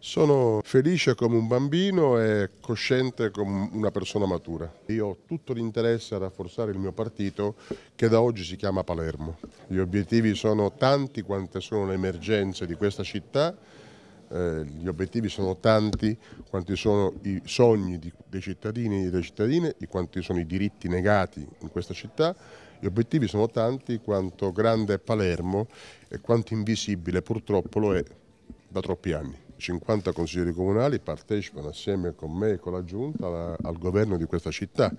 Sono felice come un bambino e cosciente come una persona matura. Io ho tutto l'interesse a rafforzare il mio partito che da oggi si chiama Palermo. Gli obiettivi sono tanti quante sono le emergenze di questa città, eh, gli obiettivi sono tanti quanti sono i sogni di, dei cittadini e delle cittadine, di quanti sono i diritti negati in questa città. Gli obiettivi sono tanti quanto grande è Palermo e quanto invisibile purtroppo lo è da troppi anni. 50 consiglieri comunali partecipano assieme con me e con la Giunta alla, al governo di questa città.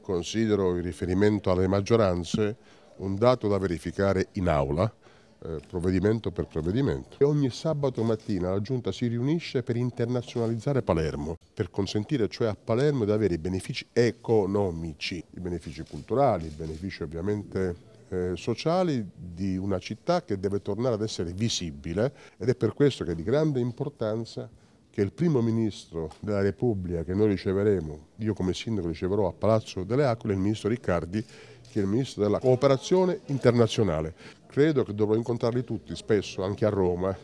Considero il riferimento alle maggioranze un dato da verificare in aula, eh, provvedimento per provvedimento. E ogni sabato mattina la Giunta si riunisce per internazionalizzare Palermo, per consentire cioè a Palermo di avere i benefici economici, i benefici culturali, i benefici ovviamente eh, sociali di una città che deve tornare ad essere visibile ed è per questo che è di grande importanza che il primo ministro della Repubblica che noi riceveremo, io come sindaco riceverò a Palazzo delle Acque, il ministro Riccardi, che è il ministro della cooperazione internazionale. Credo che dovrò incontrarli tutti, spesso anche a Roma,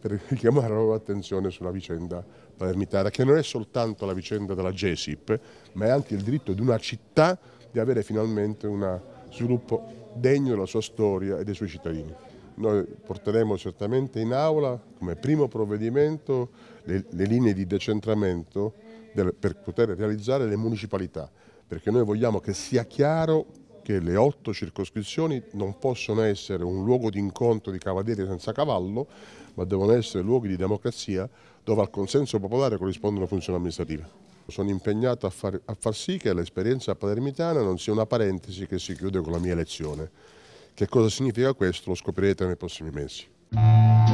per richiamare la loro attenzione sulla vicenda palermitana, che non è soltanto la vicenda della GESIP, ma è anche il diritto di una città di avere finalmente una sviluppo degno della sua storia e dei suoi cittadini. Noi porteremo certamente in aula come primo provvedimento le, le linee di decentramento del, per poter realizzare le municipalità, perché noi vogliamo che sia chiaro che le otto circoscrizioni non possono essere un luogo di incontro di cavalieri senza cavallo, ma devono essere luoghi di democrazia dove al consenso popolare corrisponde una funzione amministrativa sono impegnato a far, a far sì che l'esperienza palermitana non sia una parentesi che si chiude con la mia lezione. Che cosa significa questo lo scoprirete nei prossimi mesi.